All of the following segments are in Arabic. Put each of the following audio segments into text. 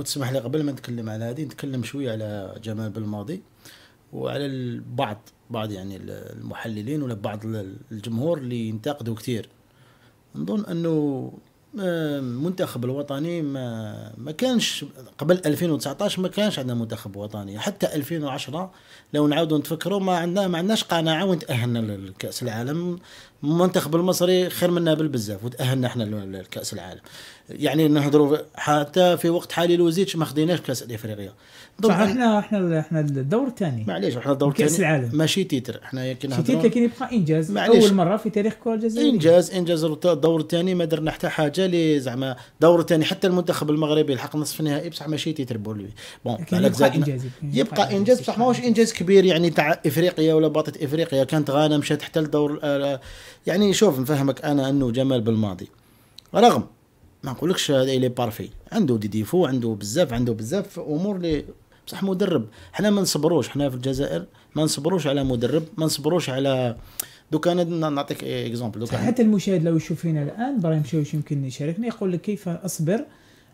لو تسمح لي قبل ما نتكلم على هذه نتكلم شوية على جمال بالماضي وعلى البعض بعض يعني المحللين ولا بعض الجمهور اللي ينتقدوا كثير نظن انه آه، المنتخب الوطني ما ما كانش قبل 2019 ما كانش عندنا منتخب وطني حتى 2010 لو نعاودوا نتفكروا ما عندنا ما عندناش قناعه وين تاهلنا لكاس العالم المنتخب المصري خير منا بالبزاف وتاهلنا احنا لكاس العالم يعني نهضروا حتى في وقت حالي لوزيتش ما خديناش كاس افريقيا صح احنا احنا احنا الدور الثاني معليش احنا الدور الثاني كاس العالم ماشي تيتر احنا يمكن تيتر لكن يبقى انجاز معليش. اول مره في تاريخ كره الجزائر انجاز انجاز الدور الثاني ما درنا حتى حاجه اللي زعما دور الثاني حتى المنتخب المغربي لحق نصف النهائي بصح ماشي تيتر بولوي بون بالك يبقى انجاز يبقى انجاز بصح ماهوش انجاز كبير يعني تاع افريقيا ولا باطه افريقيا كانت غانا مشات حتى لدور آه، يعني شوف نفهمك انا انه جمال بالماضي رغم ما نقولكش هذا لي بارفي عنده دي ديفو عنده بزاف عنده بزاف امور لي بصح مدرب حنا ما نصبروش حنا في الجزائر ما نصبروش على مدرب ما نصبروش على دوكا انا نعطيك اكزومبل حتى المشاهد لو يشوف فينا الان ابراهيم شوش يمكن يشاركنا يقول لك كيف اصبر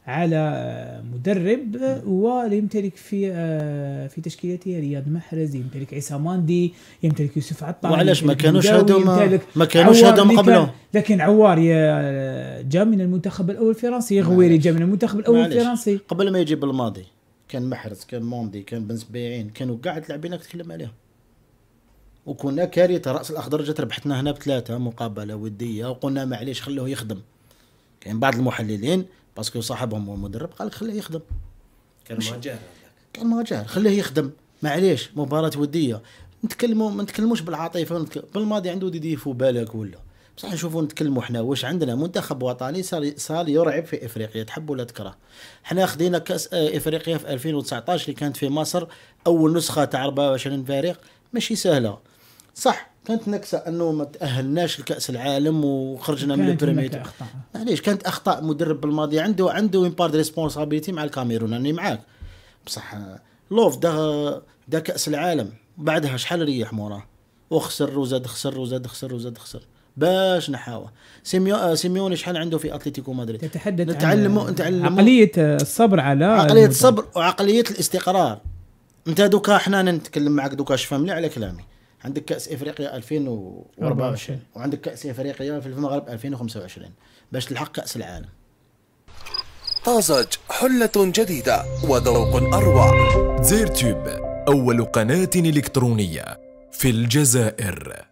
على مدرب آه، ويمتلك في آه، في تشكيلته رياض محرز يمتلك عصام ماندي يمتلك يوسف عطار وعلاش ما كانوش هذوما ما كانوش هذوما قبله لكن عوار آه، جاء من المنتخب الاول الفرنسي غويري جاء من المنتخب الاول الفرنسي قبل ما يجي بالماضي كان محرز كان موندي كان بن سبيعين كانوا كاع اللاعبين تكلم عليهم وكنا كارثه راس الاخضر جات ربحتنا هنا بثلاثه مقابله وديه وقلنا معليش خلوه يخدم كاين بعض المحللين باسكو صاحبهم هو المدرب قال لك خليه يخدم كان مهاجر كان مهاجر خليه يخدم معليش مباراه وديه نتكلموا ما نتكلموش بالعاطفه بالماضي عنده ديدي في بالك ولا بصح نشوفوا نتكلموا حنا واش عندنا منتخب وطني صار صار يرعب في افريقيا تحب ولا تكره حنا خدينا كاس آه، افريقيا في 2019 اللي كانت في مصر اول نسخه تاع 24 فريق ماشي سهله صح كانت نكسه انه ما تاهلناش لكاس العالم وخرجنا من البريمير معليش كانت اخطاء مدرب بالماضي عنده عنده اون بار ريسبونسابيلتي مع الكاميرون راني معاك بصح لوف دا دا كاس العالم بعدها شحال ريح موراه وخسر وزاد خسر وزاد خسر وزاد خسر باش نحاوه سيميو... سيميوني شحال عنده في اتلتيكو مدريد تتحدث نتعلموا عن... نتعلموا عقليه الصبر على عقليه الصبر وعقليه الاستقرار انت دوكا حنا نتكلم معك دوكا شفهم لي على كلامي عندك كاس افريقيا 2024 وعندك كاس افريقيا في المغرب 2025 باش تلحق كاس العالم طازج حلة جديدة وذوق أروع زير تيوب أول قناة إلكترونية في الجزائر